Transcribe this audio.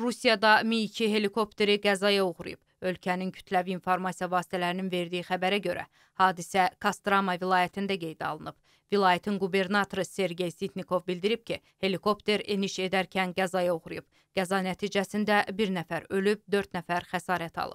Rusiyada Mi-2 helikopteri qəzaya uğrayıb. Ölkənin kütləvi informasiya vasitələrinin verdiyi xəbərə görə hadisə Kastrama vilayətində qeydə alınıb. Vilayətin qubernatoru Sergey Sitnikov bildirib ki, helikopter eniş edərkən qəzaya uğrayıb. Qəza nəticəsində bir nəfər ölüb, dörd nəfər xəsarət alıb.